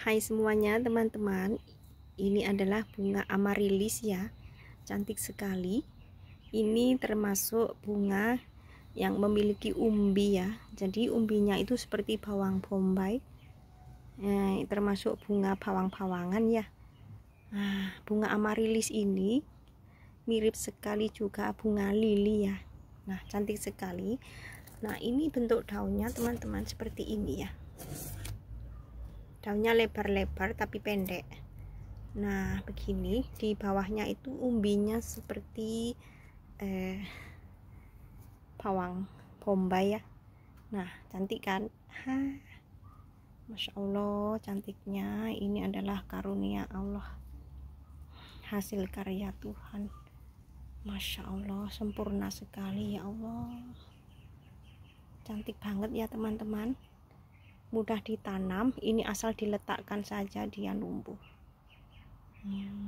Hai semuanya teman-teman Ini adalah bunga amarilis ya Cantik sekali Ini termasuk bunga yang memiliki umbi ya Jadi umbinya itu seperti bawang bombay eh, Termasuk bunga bawang-bawangan ya nah, Bunga amarilis ini Mirip sekali juga bunga lili ya Nah cantik sekali Nah ini bentuk daunnya teman-teman seperti ini ya daunnya lebar-lebar tapi pendek nah begini di bawahnya itu umbinya seperti eh, bawang bombay ya nah cantik kan ha, Masya Allah cantiknya ini adalah karunia Allah hasil karya Tuhan Masya Allah sempurna sekali ya Allah cantik banget ya teman-teman mudah ditanam ini asal diletakkan saja dia anu, numbuh hmm. Ya.